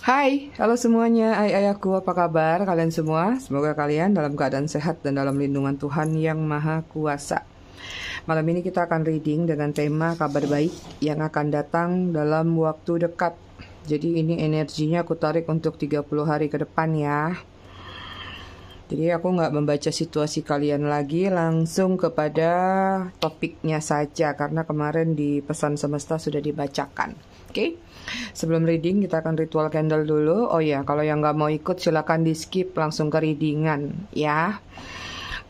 Hai, halo semuanya, ay ayahku, apa kabar kalian semua? Semoga kalian dalam keadaan sehat dan dalam lindungan Tuhan yang Maha Kuasa. Malam ini kita akan reading dengan tema kabar baik yang akan datang dalam waktu dekat. Jadi ini energinya aku tarik untuk 30 hari ke depan ya. Jadi aku nggak membaca situasi kalian lagi, langsung kepada topiknya saja karena kemarin di pesan semesta sudah dibacakan. Oke, okay? sebelum reading kita akan ritual candle dulu. Oh ya, kalau yang nggak mau ikut silakan di skip langsung ke readingan ya.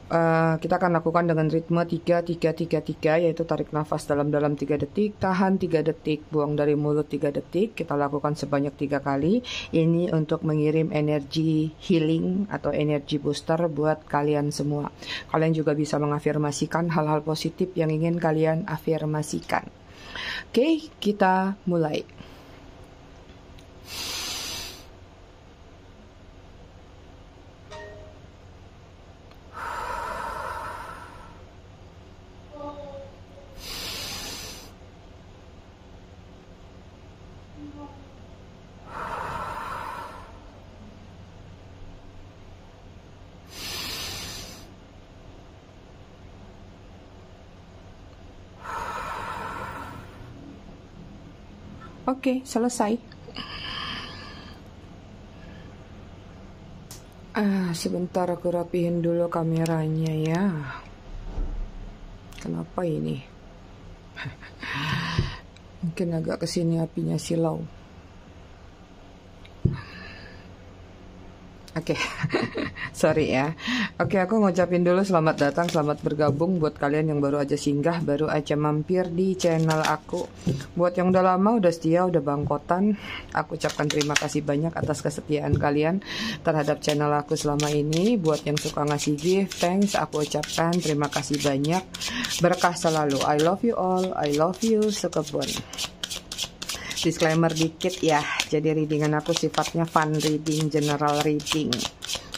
Uh, kita akan lakukan dengan ritme 3-3-3-3 yaitu tarik nafas dalam-dalam 3 detik, tahan 3 detik, buang dari mulut 3 detik. Kita lakukan sebanyak 3 kali. Ini untuk mengirim energi healing atau energi booster buat kalian semua. Kalian juga bisa mengafirmasikan hal-hal positif yang ingin kalian afirmasikan. Oke, kita mulai. Oke, okay, selesai. Ah, sebentar aku rapihin dulu kameranya ya. Kenapa ini? Mungkin agak kesini apinya silau. Oke, okay. sorry ya. Oke, aku ngucapin dulu selamat datang, selamat bergabung buat kalian yang baru aja singgah, baru aja mampir di channel aku. Buat yang udah lama, udah setia, udah bangkotan, aku ucapkan terima kasih banyak atas kesetiaan kalian terhadap channel aku selama ini. Buat yang suka ngasih gift, thanks, aku ucapkan terima kasih banyak. Berkah selalu. I love you all, I love you, sekebun disclaimer dikit ya jadi readingan aku sifatnya fun reading general reading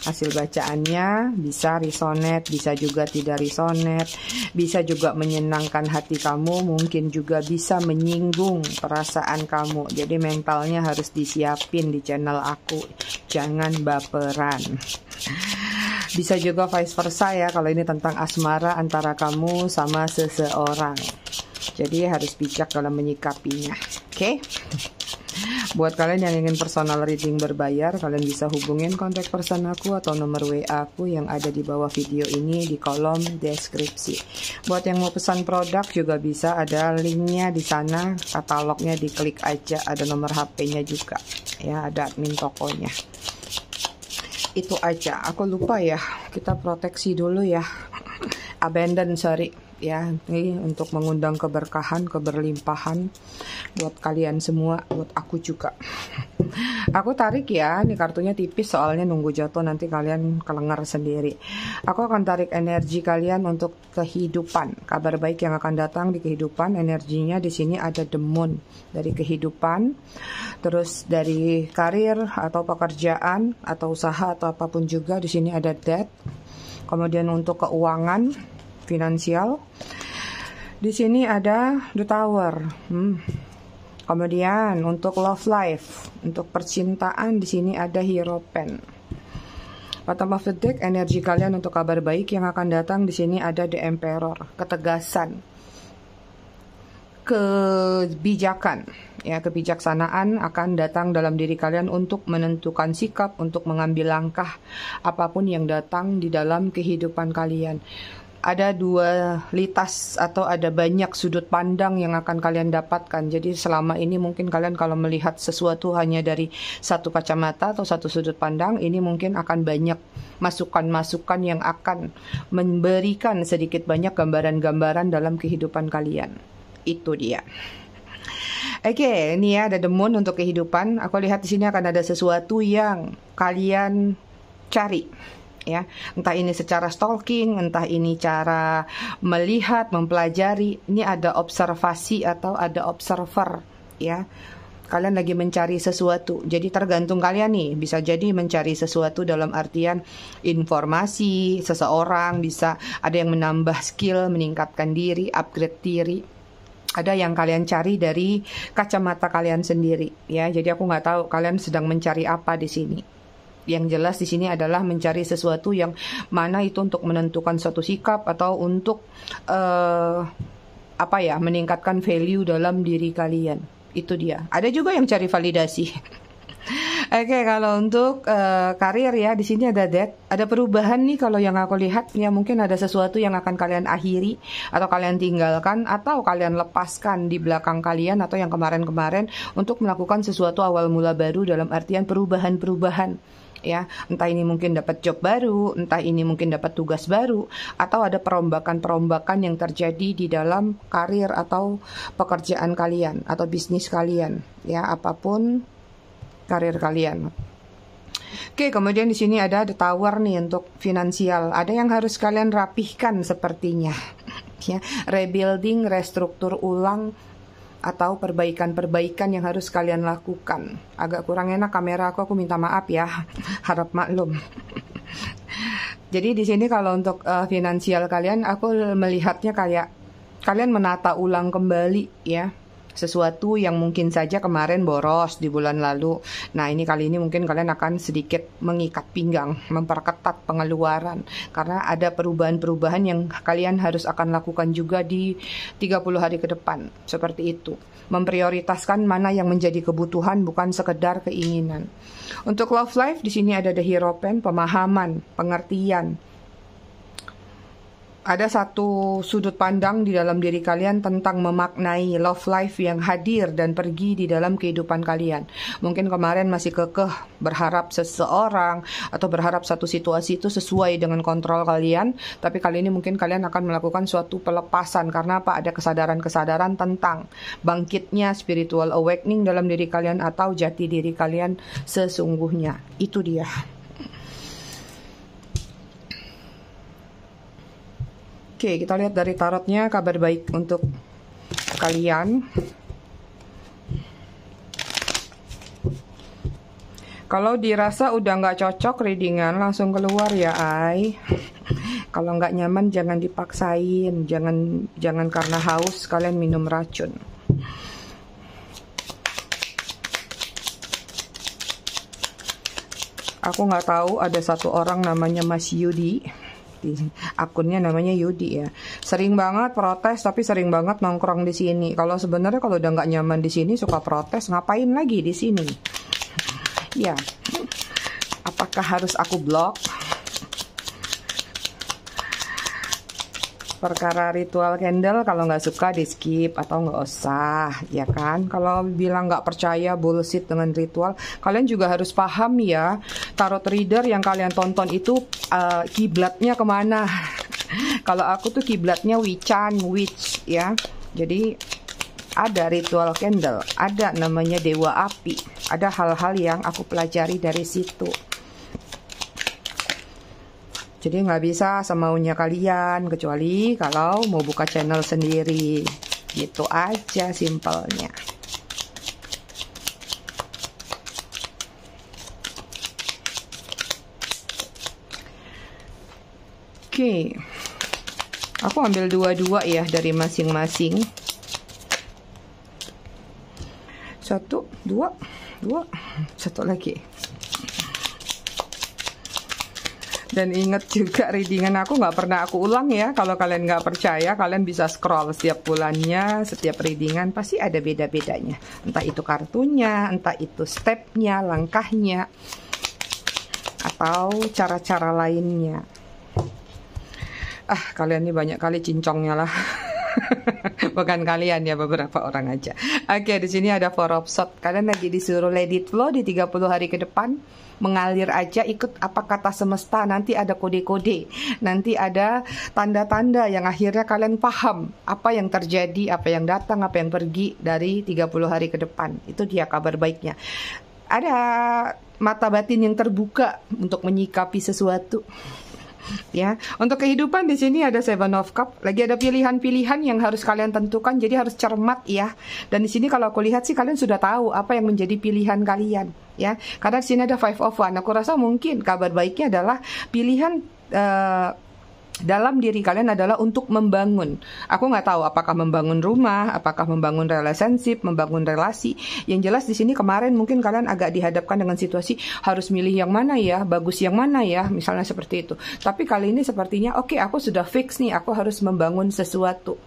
hasil bacaannya bisa risonet bisa juga tidak risonet bisa juga menyenangkan hati kamu mungkin juga bisa menyinggung perasaan kamu jadi mentalnya harus disiapin di channel aku jangan baperan bisa juga vice versa ya kalau ini tentang asmara antara kamu sama seseorang jadi harus bijak dalam menyikapinya oke okay? Buat kalian yang ingin personal reading berbayar, kalian bisa hubungin kontak person aku atau nomor WA aku yang ada di bawah video ini di kolom deskripsi. Buat yang mau pesan produk juga bisa ada linknya di sana, katalognya diklik aja, ada nomor HP-nya juga. Ya, ada admin tokonya. Itu aja, aku lupa ya, kita proteksi dulu ya. Abandon, sorry ya ini untuk mengundang keberkahan keberlimpahan buat kalian semua, buat aku juga. aku tarik ya, ini kartunya tipis soalnya nunggu jatuh nanti kalian kelengar sendiri. Aku akan tarik energi kalian untuk kehidupan. Kabar baik yang akan datang di kehidupan, energinya di sini ada demun dari kehidupan, terus dari karir atau pekerjaan atau usaha atau apapun juga di sini ada debt. Kemudian untuk keuangan, finansial, di sini ada The Tower. Hmm. Kemudian untuk love life, untuk percintaan di sini ada hero pen. Bottom of the deck, energi kalian untuk kabar baik yang akan datang di sini ada the emperor, ketegasan, kebijakan, ya kebijaksanaan akan datang dalam diri kalian untuk menentukan sikap, untuk mengambil langkah apapun yang datang di dalam kehidupan kalian ada dua litas atau ada banyak sudut pandang yang akan kalian dapatkan. Jadi selama ini mungkin kalian kalau melihat sesuatu hanya dari satu kacamata atau satu sudut pandang, ini mungkin akan banyak masukan-masukan yang akan memberikan sedikit banyak gambaran-gambaran dalam kehidupan kalian. Itu dia. Oke, okay, ini ya ada demun untuk kehidupan. Aku lihat di sini akan ada sesuatu yang kalian cari ya entah ini secara stalking entah ini cara melihat mempelajari ini ada observasi atau ada observer ya kalian lagi mencari sesuatu. Jadi tergantung kalian nih, bisa jadi mencari sesuatu dalam artian informasi seseorang, bisa ada yang menambah skill, meningkatkan diri, upgrade diri. Ada yang kalian cari dari kacamata kalian sendiri, ya. Jadi aku nggak tahu kalian sedang mencari apa di sini yang jelas di sini adalah mencari sesuatu yang mana itu untuk menentukan suatu sikap atau untuk uh, apa ya meningkatkan value dalam diri kalian itu dia ada juga yang cari validasi Oke, okay, kalau untuk uh, karir ya di sini ada debt ada perubahan nih kalau yang aku lihat ya mungkin ada sesuatu yang akan kalian akhiri atau kalian tinggalkan atau kalian lepaskan di belakang kalian atau yang kemarin-kemarin untuk melakukan sesuatu awal mula baru dalam artian perubahan-perubahan ya entah ini mungkin dapat job baru entah ini mungkin dapat tugas baru atau ada perombakan-perombakan yang terjadi di dalam karir atau pekerjaan kalian atau bisnis kalian ya apapun karir kalian Oke, kemudian di sini ada the tower nih untuk finansial. Ada yang harus kalian rapihkan sepertinya. ya, rebuilding, restruktur ulang atau perbaikan-perbaikan yang harus kalian lakukan. Agak kurang enak kamera aku, aku minta maaf ya. Harap maklum. Jadi di sini kalau untuk uh, finansial kalian, aku melihatnya kayak kalian menata ulang kembali ya sesuatu yang mungkin saja kemarin boros di bulan lalu. Nah, ini kali ini mungkin kalian akan sedikit mengikat pinggang, memperketat pengeluaran karena ada perubahan-perubahan yang kalian harus akan lakukan juga di 30 hari ke depan. Seperti itu. Memprioritaskan mana yang menjadi kebutuhan bukan sekedar keinginan. Untuk love life di sini ada the hero pen, pemahaman, pengertian, ada satu sudut pandang di dalam diri kalian tentang memaknai love life yang hadir dan pergi di dalam kehidupan kalian. Mungkin kemarin masih kekeh berharap seseorang atau berharap satu situasi itu sesuai dengan kontrol kalian, tapi kali ini mungkin kalian akan melakukan suatu pelepasan karena apa? Ada kesadaran-kesadaran tentang bangkitnya spiritual awakening dalam diri kalian atau jati diri kalian sesungguhnya. Itu dia. Oke, kita lihat dari tarotnya kabar baik untuk kalian. Kalau dirasa udah nggak cocok readingan, langsung keluar ya, Ai. Kalau nggak nyaman, jangan dipaksain. Jangan jangan karena haus, kalian minum racun. Aku nggak tahu ada satu orang namanya Mas Yudi. Yudi akunnya namanya Yudi ya sering banget protes tapi sering banget nongkrong di sini kalau sebenarnya kalau udah nggak nyaman di sini suka protes ngapain lagi di sini ya apakah harus aku blok perkara ritual candle kalau nggak suka di skip atau nggak usah ya kan kalau bilang nggak percaya bullshit dengan ritual kalian juga harus paham ya tarot reader yang kalian tonton itu uh, kiblatnya kemana. Kalau aku tuh kiblatnya wican, witch ya. Jadi ada ritual candle, ada namanya dewa api, ada hal-hal yang aku pelajari dari situ. Jadi nggak bisa semaunya kalian, kecuali kalau mau buka channel sendiri. Gitu aja simpelnya. Oke. Aku ambil dua-dua ya dari masing-masing. Satu, dua, dua, satu lagi. Dan ingat juga readingan aku nggak pernah aku ulang ya. Kalau kalian nggak percaya, kalian bisa scroll setiap bulannya, setiap readingan pasti ada beda-bedanya. Entah itu kartunya, entah itu stepnya, langkahnya, atau cara-cara lainnya ah kalian ini banyak kali cincongnya lah. Bukan kalian ya beberapa orang aja. Oke, di sini ada shot Kalian lagi disuruh lady flow di 30 hari ke depan mengalir aja ikut apa kata semesta nanti ada kode-kode nanti ada tanda-tanda yang akhirnya kalian paham apa yang terjadi apa yang datang apa yang pergi dari 30 hari ke depan itu dia kabar baiknya ada mata batin yang terbuka untuk menyikapi sesuatu ya. Untuk kehidupan di sini ada Seven of Cup, lagi ada pilihan-pilihan yang harus kalian tentukan, jadi harus cermat ya. Dan di sini kalau aku lihat sih kalian sudah tahu apa yang menjadi pilihan kalian ya. Karena di sini ada Five of One, aku rasa mungkin kabar baiknya adalah pilihan uh, dalam diri kalian adalah untuk membangun. Aku nggak tahu apakah membangun rumah, apakah membangun relationship, membangun relasi. Yang jelas di sini kemarin mungkin kalian agak dihadapkan dengan situasi harus milih yang mana ya, bagus yang mana ya, misalnya seperti itu. Tapi kali ini sepertinya oke okay, aku sudah fix nih, aku harus membangun sesuatu.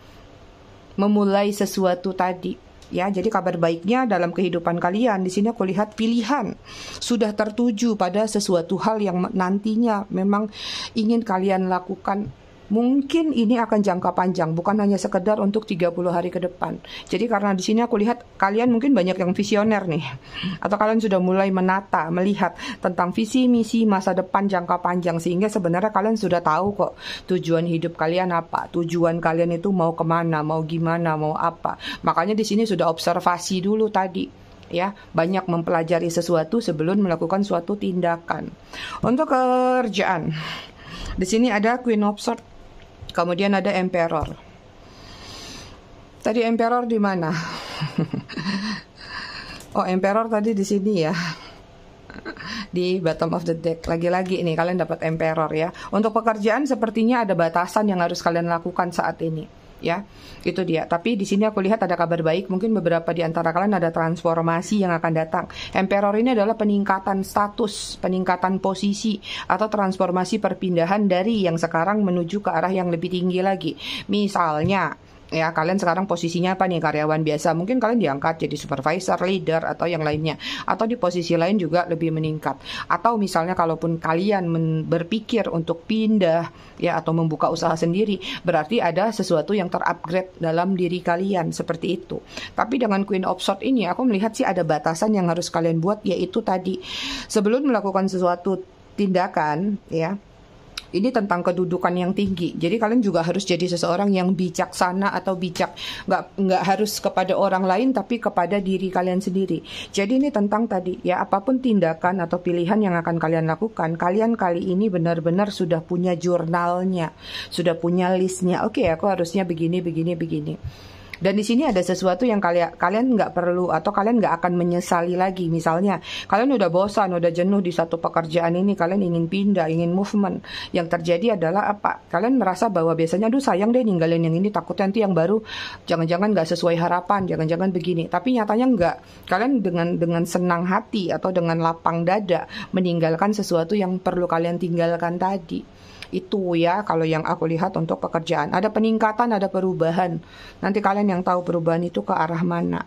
Memulai sesuatu tadi Ya, jadi kabar baiknya dalam kehidupan kalian di sini aku lihat pilihan sudah tertuju pada sesuatu hal yang nantinya memang ingin kalian lakukan mungkin ini akan jangka panjang, bukan hanya sekedar untuk 30 hari ke depan. Jadi karena di sini aku lihat kalian mungkin banyak yang visioner nih, atau kalian sudah mulai menata, melihat tentang visi, misi, masa depan jangka panjang, sehingga sebenarnya kalian sudah tahu kok tujuan hidup kalian apa, tujuan kalian itu mau kemana, mau gimana, mau apa. Makanya di sini sudah observasi dulu tadi ya banyak mempelajari sesuatu sebelum melakukan suatu tindakan untuk kerjaan di sini ada Queen of Swords Kemudian ada emperor. Tadi emperor di mana? oh, emperor tadi di sini ya. Di bottom of the deck. Lagi-lagi nih kalian dapat emperor ya. Untuk pekerjaan sepertinya ada batasan yang harus kalian lakukan saat ini ya itu dia tapi di sini aku lihat ada kabar baik mungkin beberapa di antara kalian ada transformasi yang akan datang emperor ini adalah peningkatan status peningkatan posisi atau transformasi perpindahan dari yang sekarang menuju ke arah yang lebih tinggi lagi misalnya ya kalian sekarang posisinya apa nih karyawan biasa mungkin kalian diangkat jadi supervisor leader atau yang lainnya atau di posisi lain juga lebih meningkat atau misalnya kalaupun kalian berpikir untuk pindah ya atau membuka usaha sendiri berarti ada sesuatu yang terupgrade dalam diri kalian seperti itu tapi dengan Queen of Sword ini aku melihat sih ada batasan yang harus kalian buat yaitu tadi sebelum melakukan sesuatu tindakan ya ini tentang kedudukan yang tinggi. Jadi kalian juga harus jadi seseorang yang bijaksana atau bijak, nggak nggak harus kepada orang lain tapi kepada diri kalian sendiri. Jadi ini tentang tadi ya apapun tindakan atau pilihan yang akan kalian lakukan, kalian kali ini benar-benar sudah punya jurnalnya, sudah punya listnya. Oke, okay, aku harusnya begini, begini, begini. Dan di sini ada sesuatu yang kalian kalian nggak perlu atau kalian nggak akan menyesali lagi. Misalnya kalian udah bosan, udah jenuh di satu pekerjaan ini, kalian ingin pindah, ingin movement. Yang terjadi adalah apa? Kalian merasa bahwa biasanya, duh sayang deh ninggalin yang ini, takut nanti yang baru jangan-jangan nggak sesuai harapan, jangan-jangan begini. Tapi nyatanya nggak. Kalian dengan dengan senang hati atau dengan lapang dada meninggalkan sesuatu yang perlu kalian tinggalkan tadi. Itu ya kalau yang aku lihat untuk pekerjaan. Ada peningkatan, ada perubahan. Nanti kalian yang tahu perubahan itu ke arah mana.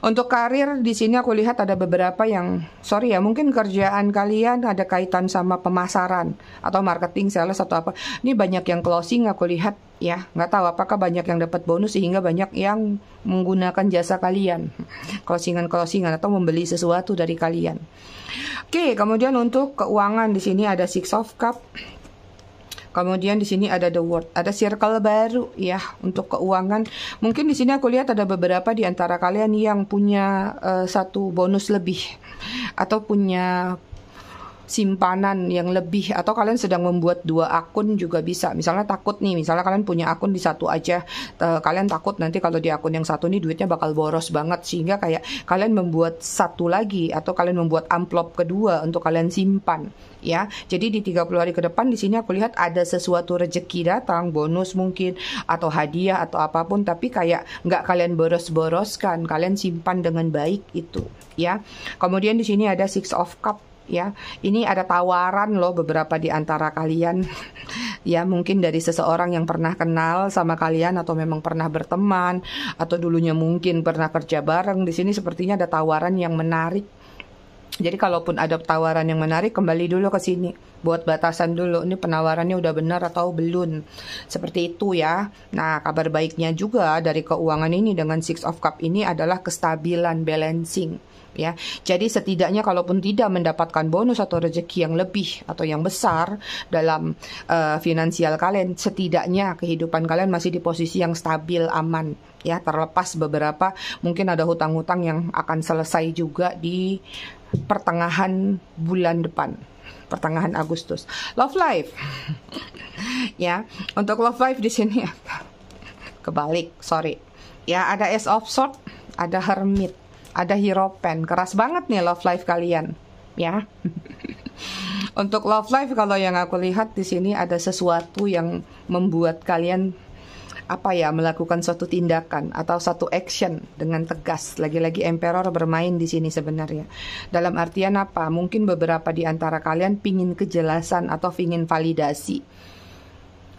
Untuk karir di sini aku lihat ada beberapa yang sorry ya mungkin kerjaan kalian ada kaitan sama pemasaran atau marketing sales atau apa. Ini banyak yang closing aku lihat ya nggak tahu apakah banyak yang dapat bonus sehingga banyak yang menggunakan jasa kalian closingan closingan atau membeli sesuatu dari kalian. Oke kemudian untuk keuangan di sini ada six of cup Kemudian di sini ada the world, ada circle baru ya untuk keuangan. Mungkin di sini aku lihat ada beberapa di antara kalian yang punya uh, satu bonus lebih atau punya simpanan yang lebih atau kalian sedang membuat dua akun juga bisa. Misalnya takut nih, misalnya kalian punya akun di satu aja, uh, kalian takut nanti kalau di akun yang satu nih duitnya bakal boros banget sehingga kayak kalian membuat satu lagi atau kalian membuat amplop kedua untuk kalian simpan ya. Jadi di 30 hari ke depan di sini aku lihat ada sesuatu rezeki datang, bonus mungkin atau hadiah atau apapun tapi kayak nggak kalian boros-boroskan, kalian simpan dengan baik itu ya. Kemudian di sini ada Six of Cup ya. Ini ada tawaran loh beberapa di antara kalian. ya, mungkin dari seseorang yang pernah kenal sama kalian atau memang pernah berteman atau dulunya mungkin pernah kerja bareng. Di sini sepertinya ada tawaran yang menarik jadi kalaupun ada tawaran yang menarik kembali dulu ke sini buat batasan dulu ini penawarannya udah benar atau belum. Seperti itu ya. Nah, kabar baiknya juga dari keuangan ini dengan Six of Cup ini adalah kestabilan balancing ya. Jadi setidaknya kalaupun tidak mendapatkan bonus atau rezeki yang lebih atau yang besar dalam uh, finansial kalian, setidaknya kehidupan kalian masih di posisi yang stabil, aman ya, terlepas beberapa mungkin ada hutang-hutang yang akan selesai juga di pertengahan bulan depan pertengahan Agustus love life ya untuk love life di sini kebalik sorry ya ada S of Sword ada Hermit ada hero pen. keras banget nih love life kalian ya untuk love life kalau yang aku lihat di sini ada sesuatu yang membuat kalian apa ya melakukan suatu tindakan atau satu action dengan tegas. Lagi-lagi emperor bermain di sini sebenarnya. Dalam artian apa? Mungkin beberapa di antara kalian pingin kejelasan atau pingin validasi.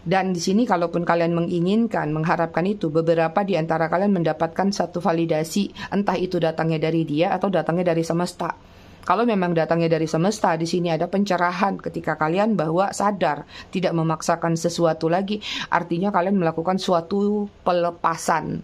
Dan di sini kalaupun kalian menginginkan, mengharapkan itu, beberapa di antara kalian mendapatkan satu validasi, entah itu datangnya dari dia atau datangnya dari semesta kalau memang datangnya dari semesta, di sini ada pencerahan ketika kalian bahwa sadar, tidak memaksakan sesuatu lagi. Artinya kalian melakukan suatu pelepasan.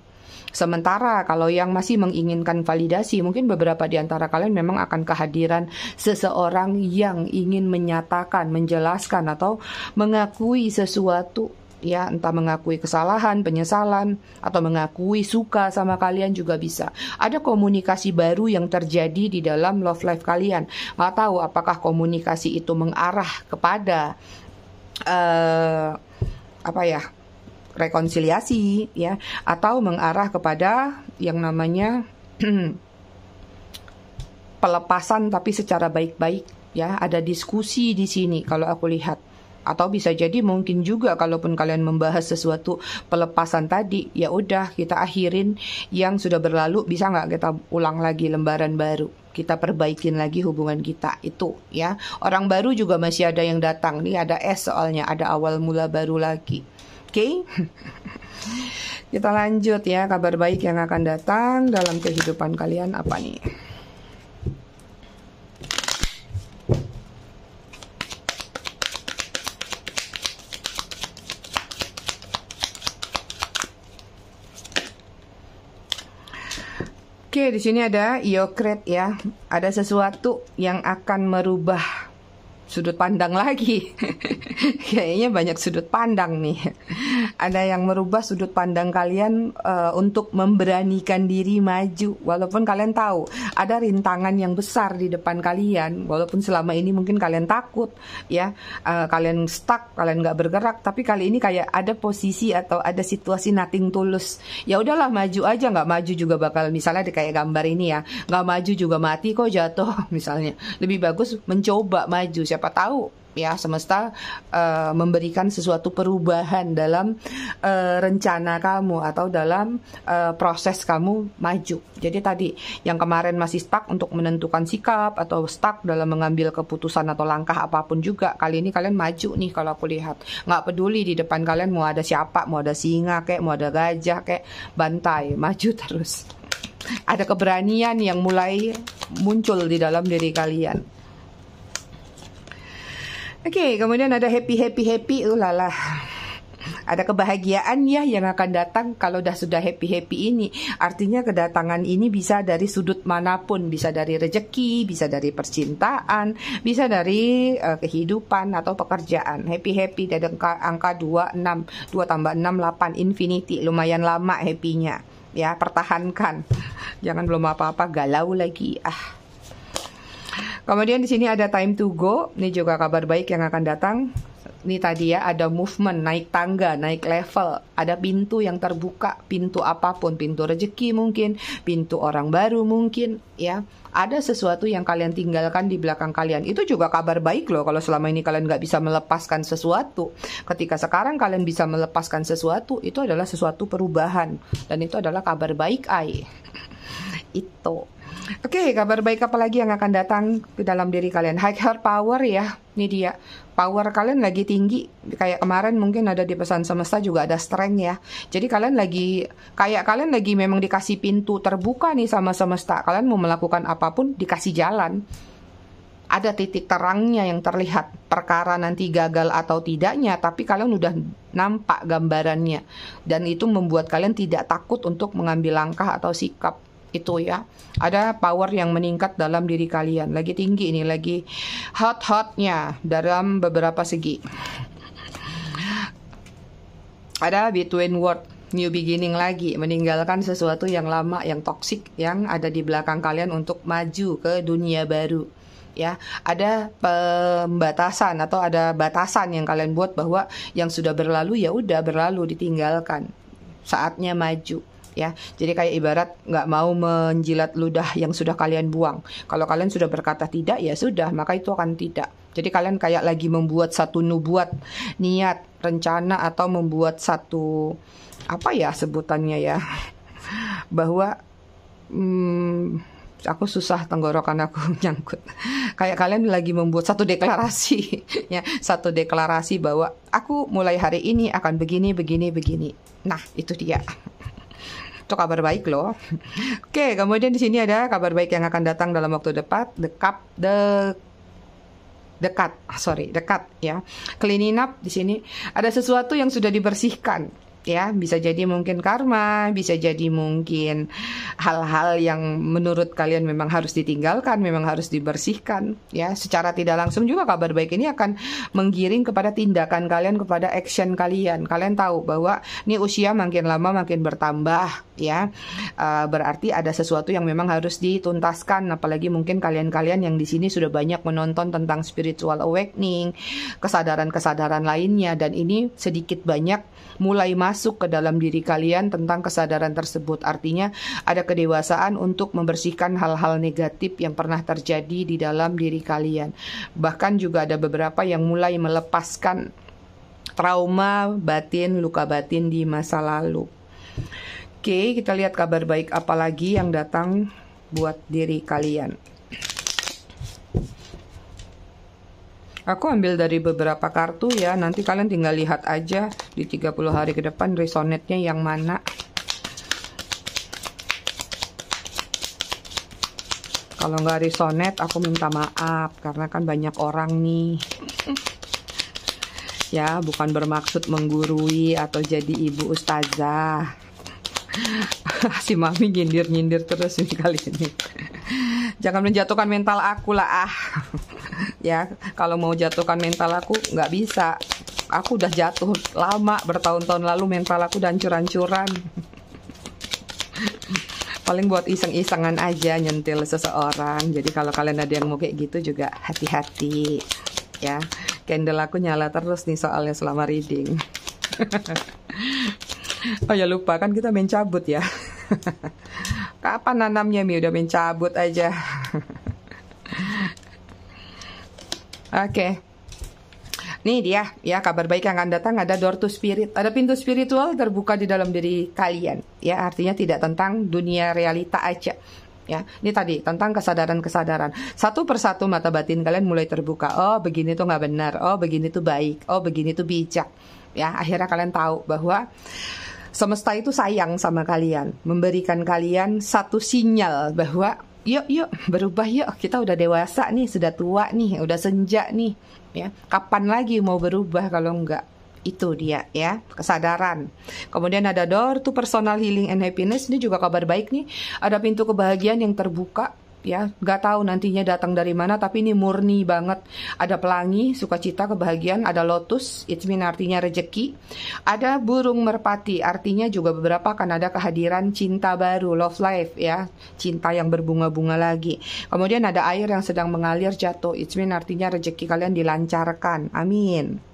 Sementara kalau yang masih menginginkan validasi, mungkin beberapa di antara kalian memang akan kehadiran seseorang yang ingin menyatakan, menjelaskan atau mengakui sesuatu ya entah mengakui kesalahan, penyesalan atau mengakui suka sama kalian juga bisa. Ada komunikasi baru yang terjadi di dalam love life kalian. Nggak tahu apakah komunikasi itu mengarah kepada uh, apa ya rekonsiliasi ya atau mengarah kepada yang namanya pelepasan tapi secara baik-baik ya ada diskusi di sini kalau aku lihat atau bisa jadi mungkin juga kalaupun kalian membahas sesuatu pelepasan tadi ya udah kita akhirin yang sudah berlalu bisa nggak kita ulang lagi lembaran baru kita perbaikin lagi hubungan kita itu ya orang baru juga masih ada yang datang nih ada S soalnya ada awal mula baru lagi oke okay? kita lanjut ya kabar baik yang akan datang dalam kehidupan kalian apa nih Oke, di sini ada yokret ya. Ada sesuatu yang akan merubah sudut pandang lagi. Kayaknya banyak sudut pandang nih ada yang merubah sudut pandang kalian uh, untuk memberanikan diri maju walaupun kalian tahu ada rintangan yang besar di depan kalian walaupun selama ini mungkin kalian takut ya uh, kalian stuck kalian nggak bergerak tapi kali ini kayak ada posisi atau ada situasi nothing tulus ya udahlah maju aja nggak maju juga bakal misalnya kayak gambar ini ya nggak maju juga mati kok jatuh misalnya lebih bagus mencoba maju siapa tahu ya semesta uh, memberikan sesuatu perubahan dalam uh, rencana kamu atau dalam uh, proses kamu maju. Jadi tadi yang kemarin masih stuck untuk menentukan sikap atau stuck dalam mengambil keputusan atau langkah apapun juga kali ini kalian maju nih kalau aku lihat nggak peduli di depan kalian mau ada siapa mau ada singa kayak mau ada gajah kayak bantai maju terus ada keberanian yang mulai muncul di dalam diri kalian Oke, kemudian ada happy happy happy ulalah. Ada kebahagiaan ya yang akan datang kalau dah sudah happy-happy ini. Artinya kedatangan ini bisa dari sudut manapun, bisa dari rejeki, bisa dari percintaan, bisa dari uh, kehidupan atau pekerjaan. Happy-happy dari angka, angka 2 6, 2 tambah 6 8 infinity. Lumayan lama happy-nya. Ya, pertahankan. Jangan belum apa-apa galau lagi. Ah. Kemudian di sini ada time to go, ini juga kabar baik yang akan datang. Ini tadi ya ada movement, naik tangga, naik level, ada pintu yang terbuka, pintu apapun, pintu rejeki mungkin, pintu orang baru mungkin, ya. Ada sesuatu yang kalian tinggalkan di belakang kalian. Itu juga kabar baik loh kalau selama ini kalian nggak bisa melepaskan sesuatu. Ketika sekarang kalian bisa melepaskan sesuatu, itu adalah sesuatu perubahan. Dan itu adalah kabar baik, Ai. Itu. Oke, okay, kabar baik apa lagi yang akan datang ke dalam diri kalian? high heart power ya, ini dia. Power kalian lagi tinggi, kayak kemarin mungkin ada di pesan semesta juga ada strength ya. Jadi kalian lagi, kayak kalian lagi memang dikasih pintu terbuka nih sama semesta. Kalian mau melakukan apapun dikasih jalan. Ada titik terangnya yang terlihat perkara nanti gagal atau tidaknya, tapi kalian udah nampak gambarannya. Dan itu membuat kalian tidak takut untuk mengambil langkah atau sikap itu ya. Ada power yang meningkat dalam diri kalian. Lagi tinggi ini, lagi hot-hotnya dalam beberapa segi. Ada between word new beginning lagi, meninggalkan sesuatu yang lama, yang toksik yang ada di belakang kalian untuk maju ke dunia baru ya ada pembatasan atau ada batasan yang kalian buat bahwa yang sudah berlalu ya udah berlalu ditinggalkan saatnya maju ya. Jadi kayak ibarat nggak mau menjilat ludah yang sudah kalian buang. Kalau kalian sudah berkata tidak, ya sudah, maka itu akan tidak. Jadi kalian kayak lagi membuat satu nubuat, niat, rencana atau membuat satu apa ya sebutannya ya bahwa hmm, aku susah tenggorokan aku nyangkut. Kayak kalian lagi membuat satu deklarasi ya, satu deklarasi bahwa aku mulai hari ini akan begini begini begini. Nah, itu dia itu kabar baik loh. Oke, kemudian di sini ada kabar baik yang akan datang dalam waktu dekat, dekat, de dekat, sorry, dekat ya. Cleaning up di sini ada sesuatu yang sudah dibersihkan ya bisa jadi mungkin karma bisa jadi mungkin hal-hal yang menurut kalian memang harus ditinggalkan memang harus dibersihkan ya secara tidak langsung juga kabar baik ini akan menggiring kepada tindakan kalian kepada action kalian kalian tahu bahwa ini usia makin lama makin bertambah ya eh, berarti ada sesuatu yang memang harus dituntaskan apalagi mungkin kalian-kalian yang di sini sudah banyak menonton tentang spiritual awakening kesadaran-kesadaran lainnya dan ini sedikit banyak mulai masuk masuk ke dalam diri kalian tentang kesadaran tersebut. Artinya ada kedewasaan untuk membersihkan hal-hal negatif yang pernah terjadi di dalam diri kalian. Bahkan juga ada beberapa yang mulai melepaskan trauma batin, luka batin di masa lalu. Oke, kita lihat kabar baik apa lagi yang datang buat diri kalian. Aku ambil dari beberapa kartu ya. Nanti kalian tinggal lihat aja di 30 hari ke depan resonate-nya yang mana. Kalau nggak resonate, aku minta maaf karena kan banyak orang nih. ya, bukan bermaksud menggurui atau jadi ibu ustazah. si mami nyindir-nyindir terus nih kali ini jangan menjatuhkan mental aku lah ah ya kalau mau jatuhkan mental aku nggak bisa aku udah jatuh lama bertahun-tahun lalu mental aku dan curan-curan paling buat iseng-isengan aja nyentil seseorang jadi kalau kalian ada yang mau kayak gitu juga hati-hati ya candle aku nyala terus nih soalnya selama reading oh ya lupa kan kita main cabut ya Kapan nanamnya Mi? Udah mencabut aja. Oke. okay. Nih dia, ya kabar baik yang akan datang ada door to spirit. Ada pintu spiritual terbuka di dalam diri kalian. Ya, artinya tidak tentang dunia realita aja. Ya, ini tadi tentang kesadaran-kesadaran. Satu persatu mata batin kalian mulai terbuka. Oh, begini tuh nggak benar. Oh, begini tuh baik. Oh, begini tuh bijak. Ya, akhirnya kalian tahu bahwa Semesta itu sayang sama kalian, memberikan kalian satu sinyal bahwa yuk yuk berubah yuk kita udah dewasa nih sudah tua nih udah senja nih ya kapan lagi mau berubah kalau enggak itu dia ya kesadaran kemudian ada door to personal healing and happiness ini juga kabar baik nih ada pintu kebahagiaan yang terbuka ya nggak tahu nantinya datang dari mana tapi ini murni banget ada pelangi sukacita kebahagiaan ada lotus it's mean artinya rejeki ada burung merpati artinya juga beberapa akan ada kehadiran cinta baru love life ya cinta yang berbunga-bunga lagi kemudian ada air yang sedang mengalir jatuh it's mean artinya rejeki kalian dilancarkan amin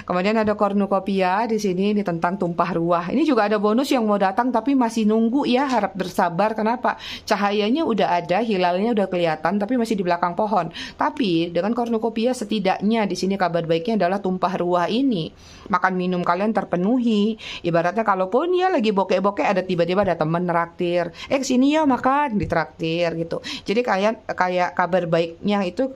Kemudian ada kornukopia di sini ini tentang tumpah ruah. Ini juga ada bonus yang mau datang tapi masih nunggu ya harap bersabar. Kenapa? Cahayanya udah ada, hilalnya udah kelihatan tapi masih di belakang pohon. Tapi dengan kornukopia setidaknya di sini kabar baiknya adalah tumpah ruah ini makan minum kalian terpenuhi. Ibaratnya kalaupun ya lagi bokeh-bokeh ada tiba-tiba ada temen neraktir. Eh sini ya makan ditraktir gitu. Jadi kalian kayak kabar baiknya itu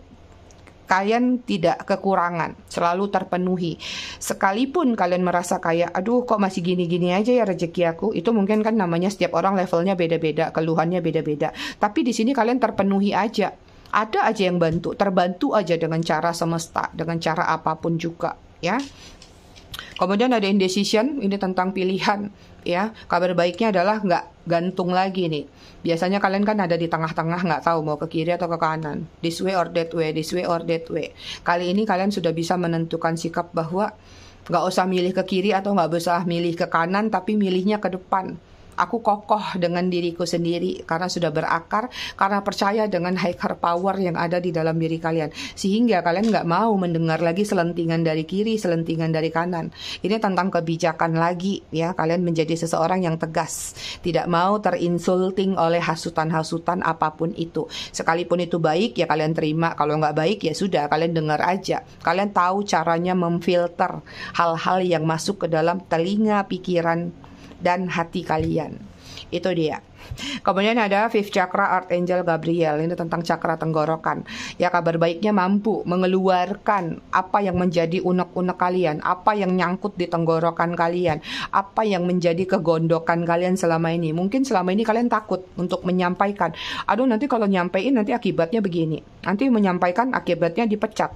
kalian tidak kekurangan, selalu terpenuhi. Sekalipun kalian merasa kayak, aduh kok masih gini-gini aja ya rezeki aku, itu mungkin kan namanya setiap orang levelnya beda-beda, keluhannya beda-beda. Tapi di sini kalian terpenuhi aja. Ada aja yang bantu, terbantu aja dengan cara semesta, dengan cara apapun juga, ya. Kemudian ada indecision, ini tentang pilihan ya kabar baiknya adalah nggak gantung lagi nih biasanya kalian kan ada di tengah-tengah nggak tahu mau ke kiri atau ke kanan this way or that way this way or that way kali ini kalian sudah bisa menentukan sikap bahwa nggak usah milih ke kiri atau nggak usah milih ke kanan tapi milihnya ke depan aku kokoh dengan diriku sendiri karena sudah berakar karena percaya dengan higher power yang ada di dalam diri kalian sehingga kalian nggak mau mendengar lagi selentingan dari kiri selentingan dari kanan ini tentang kebijakan lagi ya kalian menjadi seseorang yang tegas tidak mau terinsulting oleh hasutan-hasutan apapun itu sekalipun itu baik ya kalian terima kalau nggak baik ya sudah kalian dengar aja kalian tahu caranya memfilter hal-hal yang masuk ke dalam telinga pikiran dan hati kalian. Itu dia. Kemudian ada Fifth Chakra Archangel Gabriel ini tentang cakra tenggorokan. Ya kabar baiknya mampu mengeluarkan apa yang menjadi unek-unek kalian, apa yang nyangkut di tenggorokan kalian, apa yang menjadi kegondokan kalian selama ini. Mungkin selama ini kalian takut untuk menyampaikan. Aduh nanti kalau nyampein nanti akibatnya begini. Nanti menyampaikan akibatnya dipecat.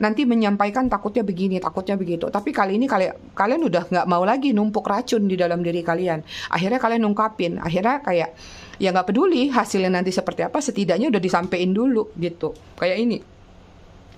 Nanti menyampaikan takutnya begini, takutnya begitu. Tapi kali ini kalian kalian udah nggak mau lagi numpuk racun di dalam diri kalian. Akhirnya kalian ungkapin. Akhirnya kayak ya nggak peduli hasilnya nanti seperti apa setidaknya udah disampaikan dulu gitu kayak ini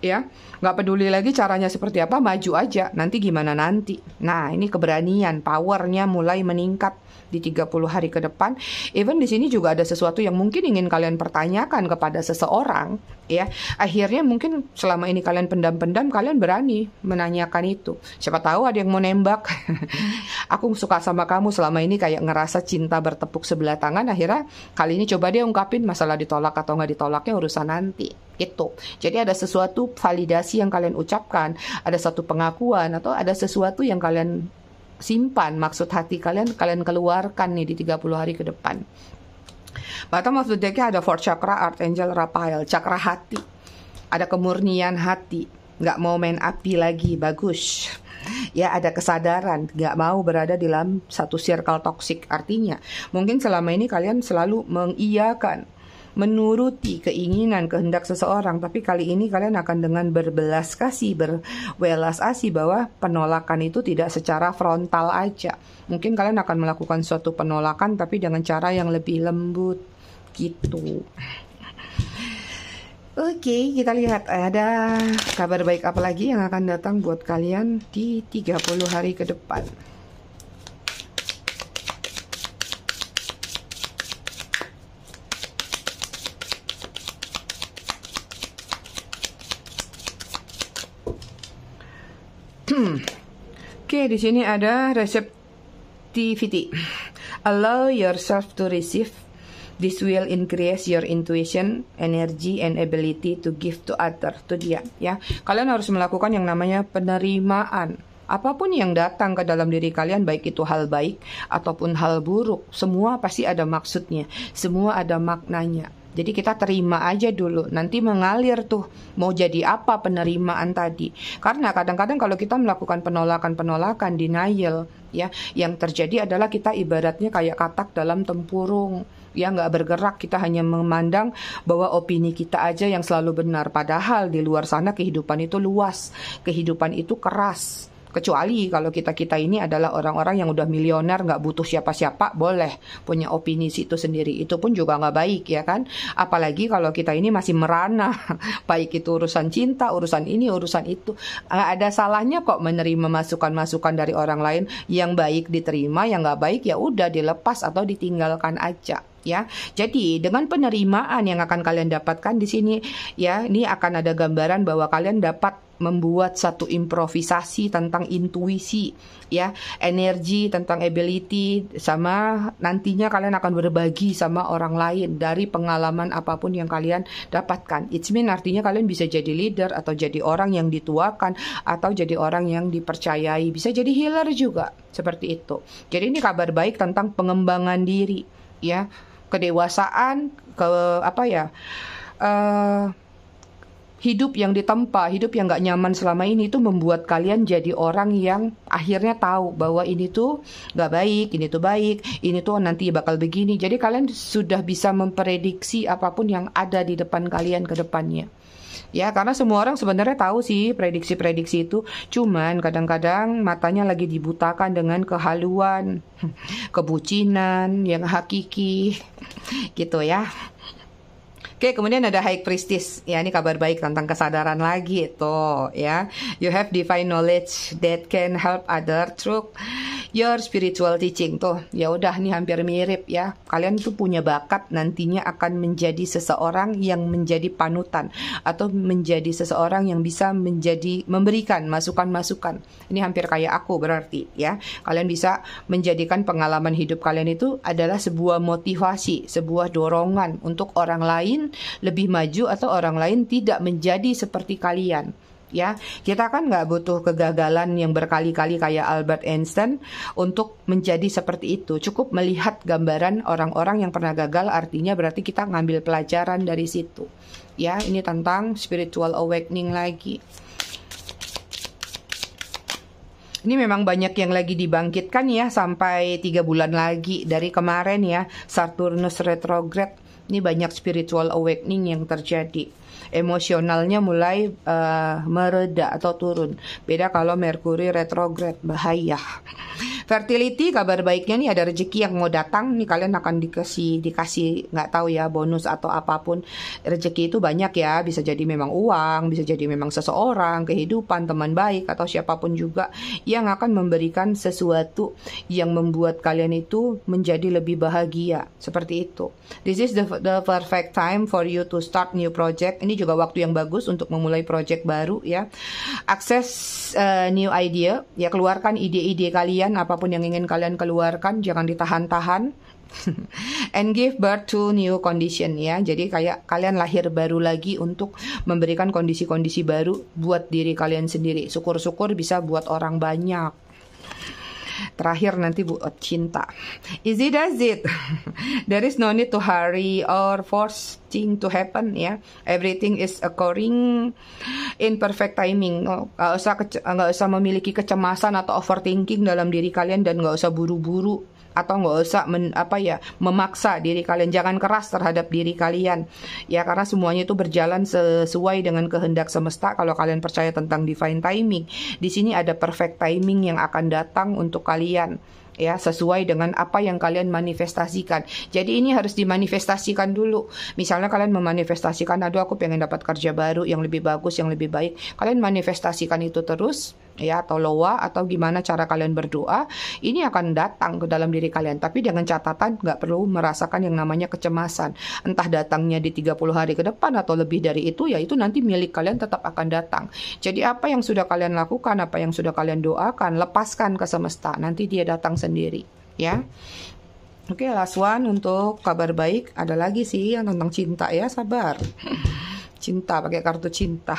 ya nggak peduli lagi caranya seperti apa maju aja nanti gimana nanti nah ini keberanian powernya mulai meningkat di 30 hari ke depan even di sini juga ada sesuatu yang mungkin ingin kalian pertanyakan kepada seseorang ya akhirnya mungkin selama ini kalian pendam-pendam kalian berani menanyakan itu siapa tahu ada yang mau nembak aku suka sama kamu selama ini kayak ngerasa cinta bertepuk sebelah tangan akhirnya kali ini coba dia ungkapin masalah ditolak atau nggak ditolaknya urusan nanti itu jadi ada sesuatu validasi yang kalian ucapkan ada satu pengakuan atau ada sesuatu yang kalian simpan maksud hati kalian kalian keluarkan nih di 30 hari ke depan Bottom of the decknya ada Four Chakra angel Raphael, Chakra hati. Ada kemurnian hati, nggak mau main api lagi, bagus. Ya ada kesadaran, nggak mau berada dalam satu circle toxic. Artinya, mungkin selama ini kalian selalu mengiyakan menuruti keinginan kehendak seseorang tapi kali ini kalian akan dengan berbelas kasih berwelas asih bahwa penolakan itu tidak secara frontal aja mungkin kalian akan melakukan suatu penolakan tapi dengan cara yang lebih lembut gitu Oke, okay, kita lihat ada kabar baik apa lagi yang akan datang buat kalian di 30 hari ke depan. di sini ada receptivity. Allow yourself to receive. This will increase your intuition, energy, and ability to give to other. Itu dia, ya. Kalian harus melakukan yang namanya penerimaan. Apapun yang datang ke dalam diri kalian, baik itu hal baik ataupun hal buruk, semua pasti ada maksudnya, semua ada maknanya. Jadi kita terima aja dulu, nanti mengalir tuh mau jadi apa penerimaan tadi. Karena kadang-kadang kalau kita melakukan penolakan-penolakan denial, ya, yang terjadi adalah kita ibaratnya kayak katak dalam tempurung ya nggak bergerak kita hanya memandang bahwa opini kita aja yang selalu benar padahal di luar sana kehidupan itu luas kehidupan itu keras Kecuali kalau kita-kita ini adalah orang-orang yang udah milioner, nggak butuh siapa-siapa, boleh punya opini situ sendiri. Itu pun juga nggak baik ya kan. Apalagi kalau kita ini masih merana, baik itu urusan cinta, urusan ini, urusan itu. Nggak ada salahnya kok menerima masukan-masukan dari orang lain yang baik diterima, yang nggak baik ya udah dilepas atau ditinggalkan aja ya. Jadi dengan penerimaan yang akan kalian dapatkan di sini ya, ini akan ada gambaran bahwa kalian dapat membuat satu improvisasi tentang intuisi ya energi tentang ability sama nantinya kalian akan berbagi sama orang lain dari pengalaman apapun yang kalian dapatkan it's mean artinya kalian bisa jadi leader atau jadi orang yang dituakan atau jadi orang yang dipercayai bisa jadi healer juga seperti itu jadi ini kabar baik tentang pengembangan diri ya kedewasaan ke apa ya uh, hidup yang ditempa, hidup yang gak nyaman selama ini itu membuat kalian jadi orang yang akhirnya tahu bahwa ini tuh gak baik, ini tuh baik, ini tuh nanti bakal begini. Jadi kalian sudah bisa memprediksi apapun yang ada di depan kalian ke depannya. Ya, karena semua orang sebenarnya tahu sih prediksi-prediksi itu, cuman kadang-kadang matanya lagi dibutakan dengan kehaluan, kebucinan yang hakiki gitu ya. Oke, kemudian ada high priestess. Ya, ini kabar baik tentang kesadaran lagi itu ya. You have divine knowledge that can help other through your spiritual teaching tuh ya udah nih hampir mirip ya kalian tuh punya bakat nantinya akan menjadi seseorang yang menjadi panutan atau menjadi seseorang yang bisa menjadi memberikan masukan-masukan ini hampir kayak aku berarti ya kalian bisa menjadikan pengalaman hidup kalian itu adalah sebuah motivasi sebuah dorongan untuk orang lain lebih maju atau orang lain tidak menjadi seperti kalian ya. Kita kan nggak butuh kegagalan yang berkali-kali kayak Albert Einstein untuk menjadi seperti itu. Cukup melihat gambaran orang-orang yang pernah gagal artinya berarti kita ngambil pelajaran dari situ. Ya, ini tentang spiritual awakening lagi. Ini memang banyak yang lagi dibangkitkan ya sampai tiga bulan lagi dari kemarin ya Saturnus retrograde. Ini banyak spiritual awakening yang terjadi emosionalnya mulai uh, eh, mereda atau turun. Beda kalau Merkuri retrograde bahaya. Fertility kabar baiknya nih ada rezeki yang mau datang nih kalian akan dikasih dikasih nggak tahu ya bonus atau apapun rezeki itu banyak ya bisa jadi memang uang bisa jadi memang seseorang kehidupan teman baik atau siapapun juga yang akan memberikan sesuatu yang membuat kalian itu menjadi lebih bahagia seperti itu. This is the, the perfect time for you to start new project. Ini juga juga waktu yang bagus untuk memulai proyek baru ya. Akses uh, new idea, ya keluarkan ide-ide kalian apapun yang ingin kalian keluarkan, jangan ditahan-tahan. and give birth to new condition ya. Jadi kayak kalian lahir baru lagi untuk memberikan kondisi-kondisi baru buat diri kalian sendiri. Syukur-syukur bisa buat orang banyak. Terakhir nanti buat eh, cinta. Is it as it? There is no need to hurry or force thing to happen ya. Yeah. Everything is occurring in perfect timing. Nggak usah nggak usah memiliki kecemasan atau overthinking dalam diri kalian dan nggak usah buru-buru atau nggak usah men, apa ya memaksa diri kalian jangan keras terhadap diri kalian ya karena semuanya itu berjalan sesuai dengan kehendak semesta kalau kalian percaya tentang divine timing di sini ada perfect timing yang akan datang untuk kalian ya sesuai dengan apa yang kalian manifestasikan. Jadi ini harus dimanifestasikan dulu. Misalnya kalian memanifestasikan aduh aku pengen dapat kerja baru yang lebih bagus, yang lebih baik. Kalian manifestasikan itu terus ya atau loa atau gimana cara kalian berdoa ini akan datang ke dalam diri kalian tapi dengan catatan nggak perlu merasakan yang namanya kecemasan entah datangnya di 30 hari ke depan atau lebih dari itu ya itu nanti milik kalian tetap akan datang jadi apa yang sudah kalian lakukan apa yang sudah kalian doakan lepaskan ke semesta nanti dia datang sendiri ya Oke, okay, last one untuk kabar baik ada lagi sih yang tentang cinta ya, sabar. Cinta pakai kartu cinta.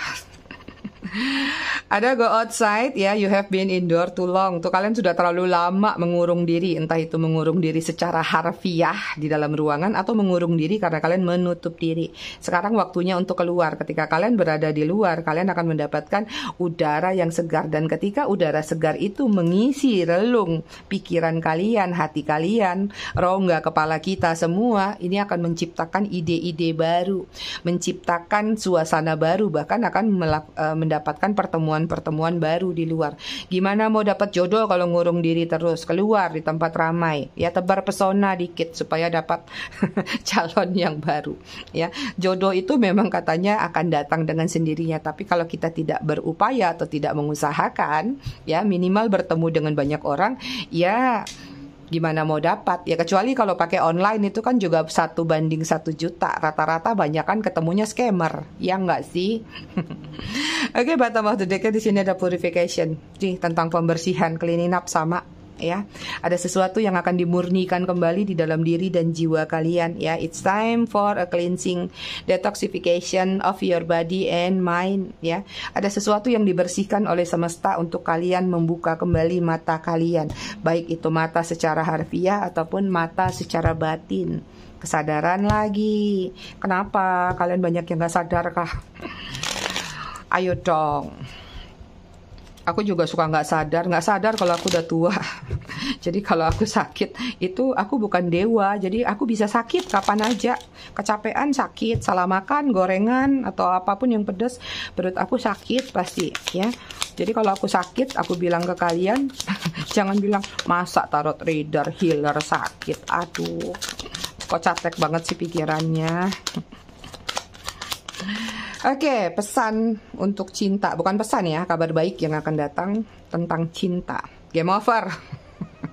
Ada go outside ya, you have been indoor too long. Tuh kalian sudah terlalu lama mengurung diri, entah itu mengurung diri secara harfiah di dalam ruangan atau mengurung diri karena kalian menutup diri. Sekarang waktunya untuk keluar. Ketika kalian berada di luar, kalian akan mendapatkan udara yang segar dan ketika udara segar itu mengisi relung pikiran kalian, hati kalian, rongga kepala kita semua, ini akan menciptakan ide-ide baru, menciptakan suasana baru bahkan akan eh, mendapatkan mendapatkan pertemuan-pertemuan baru di luar. Gimana mau dapat jodoh kalau ngurung diri terus keluar di tempat ramai? Ya tebar pesona dikit supaya dapat calon yang baru. Ya jodoh itu memang katanya akan datang dengan sendirinya, tapi kalau kita tidak berupaya atau tidak mengusahakan, ya minimal bertemu dengan banyak orang, ya gimana mau dapat ya kecuali kalau pakai online itu kan juga satu banding satu juta rata-rata banyak kan ketemunya scammer ya nggak sih oke okay, bottom of the di sini ada purification sih tentang pembersihan cleaning up sama ya. Ada sesuatu yang akan dimurnikan kembali di dalam diri dan jiwa kalian ya. It's time for a cleansing detoxification of your body and mind ya. Ada sesuatu yang dibersihkan oleh semesta untuk kalian membuka kembali mata kalian, baik itu mata secara harfiah ataupun mata secara batin. Kesadaran lagi. Kenapa kalian banyak yang gak sadar kah? Ayo dong aku juga suka nggak sadar nggak sadar kalau aku udah tua jadi kalau aku sakit itu aku bukan dewa jadi aku bisa sakit kapan aja kecapean sakit salah makan gorengan atau apapun yang pedas perut aku sakit pasti ya jadi kalau aku sakit aku bilang ke kalian jangan bilang masa tarot reader healer sakit aduh kok catek banget sih pikirannya Oke, pesan untuk cinta, bukan pesan ya, kabar baik yang akan datang tentang cinta. Game over.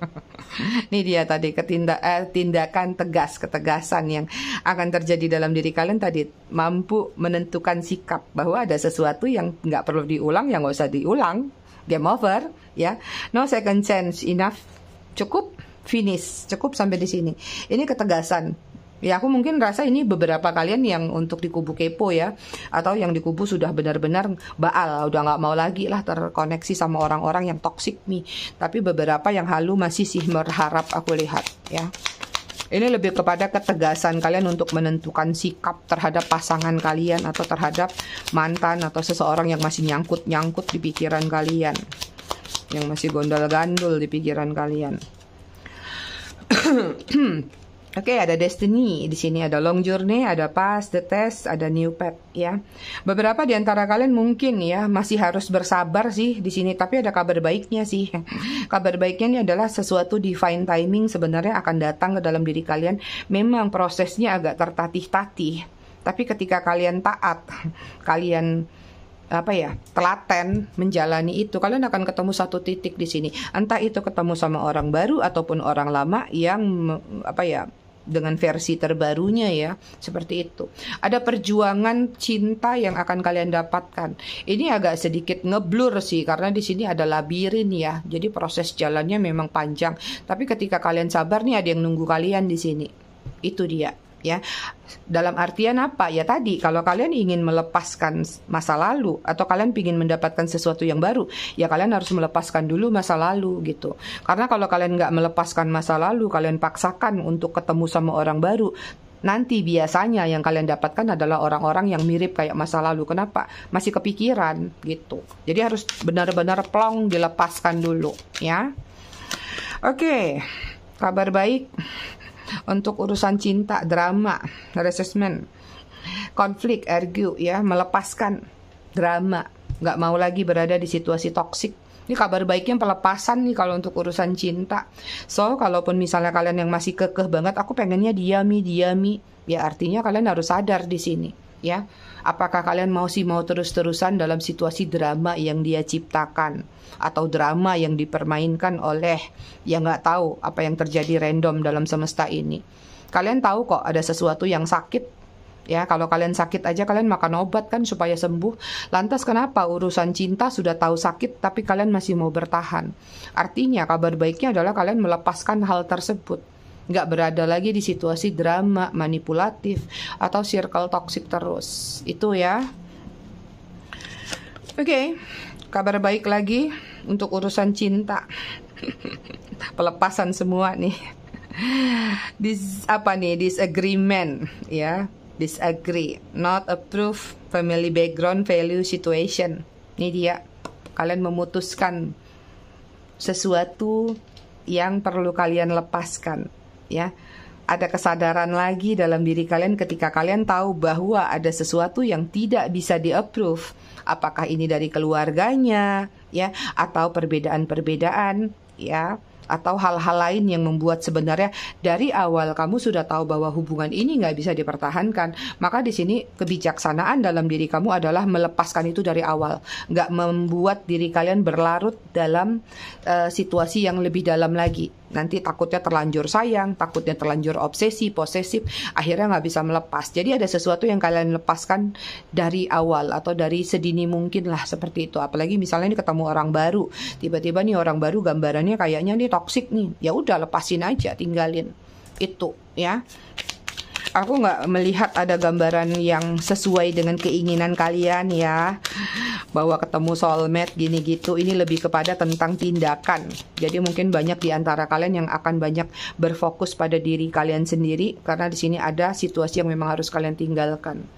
Ini dia tadi ketindak eh, tindakan tegas, ketegasan yang akan terjadi dalam diri kalian tadi mampu menentukan sikap bahwa ada sesuatu yang nggak perlu diulang, yang nggak usah diulang. Game over, ya. No second chance, enough, cukup, finish, cukup sampai di sini. Ini ketegasan Ya aku mungkin rasa ini beberapa kalian yang untuk di kubu kepo ya atau yang di kubu sudah benar-benar baal udah nggak mau lagi lah terkoneksi sama orang-orang yang toxic nih. Tapi beberapa yang halu masih sih berharap aku lihat ya. Ini lebih kepada ketegasan kalian untuk menentukan sikap terhadap pasangan kalian atau terhadap mantan atau seseorang yang masih nyangkut-nyangkut di pikiran kalian. Yang masih gondol-gandul di pikiran kalian. Oke, okay, ada Destiny, di sini ada Long Journey, ada past, the Test, ada New Path ya. Beberapa di antara kalian mungkin ya masih harus bersabar sih di sini, tapi ada kabar baiknya sih. kabar baiknya ini adalah sesuatu divine timing sebenarnya akan datang ke dalam diri kalian. Memang prosesnya agak tertatih-tatih, tapi ketika kalian taat, kalian apa ya telaten menjalani itu kalian akan ketemu satu titik di sini entah itu ketemu sama orang baru ataupun orang lama yang apa ya dengan versi terbarunya ya seperti itu ada perjuangan cinta yang akan kalian dapatkan ini agak sedikit ngeblur sih karena di sini ada labirin ya jadi proses jalannya memang panjang tapi ketika kalian sabar nih ada yang nunggu kalian di sini itu dia ya. Dalam artian apa? Ya tadi kalau kalian ingin melepaskan masa lalu atau kalian ingin mendapatkan sesuatu yang baru, ya kalian harus melepaskan dulu masa lalu gitu. Karena kalau kalian nggak melepaskan masa lalu, kalian paksakan untuk ketemu sama orang baru, nanti biasanya yang kalian dapatkan adalah orang-orang yang mirip kayak masa lalu. Kenapa? Masih kepikiran gitu. Jadi harus benar-benar plong dilepaskan dulu ya. Oke, kabar baik untuk urusan cinta, drama, resesmen, konflik, argue ya, melepaskan drama, nggak mau lagi berada di situasi toksik. Ini kabar baiknya pelepasan nih kalau untuk urusan cinta. So, kalaupun misalnya kalian yang masih kekeh banget, aku pengennya diami, diami. Ya artinya kalian harus sadar di sini, ya. Apakah kalian mau sih mau terus-terusan dalam situasi drama yang dia ciptakan atau drama yang dipermainkan oleh yang nggak tahu apa yang terjadi random dalam semesta ini? Kalian tahu kok ada sesuatu yang sakit ya kalau kalian sakit aja kalian makan obat kan supaya sembuh lantas kenapa urusan cinta sudah tahu sakit tapi kalian masih mau bertahan artinya kabar baiknya adalah kalian melepaskan hal tersebut nggak berada lagi di situasi drama manipulatif atau circle toxic terus itu ya oke okay. kabar baik lagi untuk urusan cinta pelepasan semua nih dis apa nih disagreement ya disagree not approve family background value situation ini dia kalian memutuskan sesuatu yang perlu kalian lepaskan ya ada kesadaran lagi dalam diri kalian ketika kalian tahu bahwa ada sesuatu yang tidak bisa di-approve. Apakah ini dari keluarganya, ya, atau perbedaan-perbedaan, ya, atau hal-hal lain yang membuat sebenarnya dari awal kamu sudah tahu bahwa hubungan ini nggak bisa dipertahankan. Maka di sini kebijaksanaan dalam diri kamu adalah melepaskan itu dari awal, nggak membuat diri kalian berlarut dalam uh, situasi yang lebih dalam lagi nanti takutnya terlanjur sayang takutnya terlanjur obsesi posesif akhirnya nggak bisa melepas jadi ada sesuatu yang kalian lepaskan dari awal atau dari sedini mungkin lah seperti itu apalagi misalnya ini ketemu orang baru tiba-tiba nih orang baru gambarannya kayaknya nih toksik nih ya udah lepasin aja tinggalin itu ya aku nggak melihat ada gambaran yang sesuai dengan keinginan kalian ya bahwa ketemu soulmate gini gitu ini lebih kepada tentang tindakan jadi mungkin banyak di antara kalian yang akan banyak berfokus pada diri kalian sendiri karena di sini ada situasi yang memang harus kalian tinggalkan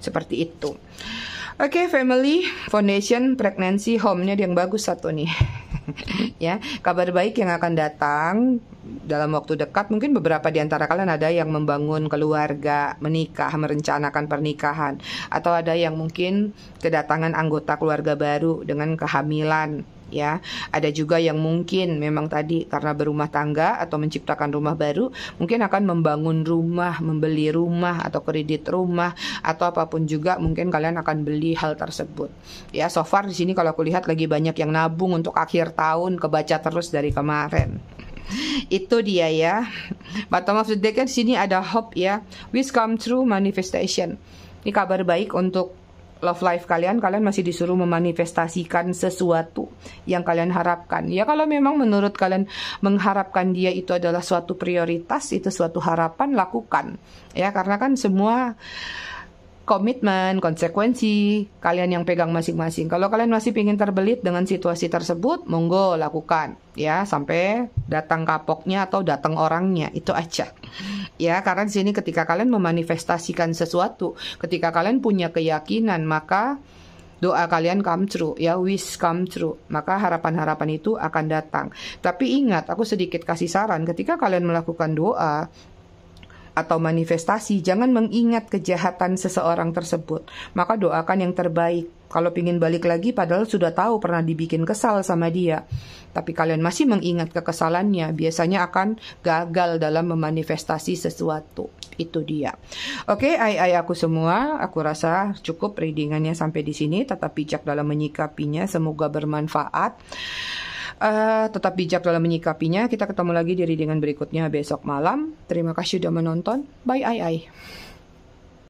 seperti itu Oke, okay, family, foundation, pregnancy, home-nya yang bagus satu nih. ya, kabar baik yang akan datang dalam waktu dekat mungkin beberapa di antara kalian ada yang membangun keluarga, menikah, merencanakan pernikahan atau ada yang mungkin kedatangan anggota keluarga baru dengan kehamilan ya. Ada juga yang mungkin memang tadi karena berumah tangga atau menciptakan rumah baru, mungkin akan membangun rumah, membeli rumah atau kredit rumah atau apapun juga mungkin kalian akan beli hal tersebut. Ya, so far di sini kalau aku lihat lagi banyak yang nabung untuk akhir tahun kebaca terus dari kemarin itu dia ya. Bottom of the kan sini ada hope ya. Wish come true manifestation. Ini kabar baik untuk love life kalian, kalian masih disuruh memanifestasikan sesuatu yang kalian harapkan. Ya kalau memang menurut kalian mengharapkan dia itu adalah suatu prioritas, itu suatu harapan, lakukan. Ya karena kan semua komitmen, konsekuensi kalian yang pegang masing-masing. Kalau kalian masih ingin terbelit dengan situasi tersebut, monggo lakukan ya sampai datang kapoknya atau datang orangnya itu aja. Ya, karena di sini ketika kalian memanifestasikan sesuatu, ketika kalian punya keyakinan, maka doa kalian come true ya wish come true maka harapan-harapan itu akan datang tapi ingat aku sedikit kasih saran ketika kalian melakukan doa atau manifestasi, jangan mengingat kejahatan seseorang tersebut. Maka doakan yang terbaik. Kalau pingin balik lagi, padahal sudah tahu pernah dibikin kesal sama dia. Tapi kalian masih mengingat kekesalannya, biasanya akan gagal dalam memanifestasi sesuatu. Itu dia. Oke, okay, ai-ai aku semua, aku rasa cukup readingannya sampai di sini. Tetap bijak dalam menyikapinya, semoga bermanfaat. Uh, tetap bijak dalam menyikapinya. Kita ketemu lagi di readingan berikutnya besok malam. Terima kasih sudah menonton. Bye, ai, ai.